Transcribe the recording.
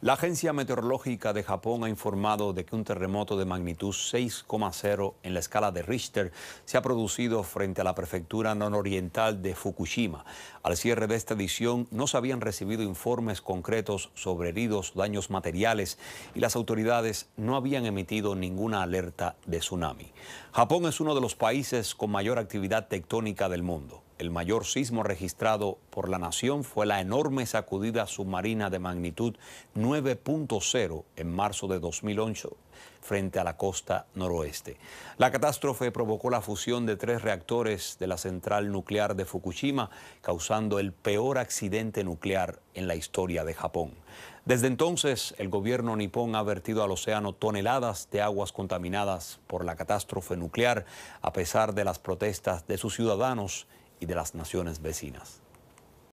La Agencia Meteorológica de Japón ha informado de que un terremoto de magnitud 6,0 en la escala de Richter se ha producido frente a la prefectura nororiental de Fukushima. Al cierre de esta edición no se habían recibido informes concretos sobre heridos, daños materiales y las autoridades no habían emitido ninguna alerta de tsunami. Japón es uno de los países con mayor actividad tectónica del mundo. El mayor sismo registrado por la nación fue la enorme sacudida submarina de magnitud 9.0 en marzo de 2008 frente a la costa noroeste. La catástrofe provocó la fusión de tres reactores de la central nuclear de Fukushima, causando el peor accidente nuclear en la historia de Japón. Desde entonces, el gobierno nipón ha vertido al océano toneladas de aguas contaminadas por la catástrofe nuclear, a pesar de las protestas de sus ciudadanos y de las naciones vecinas.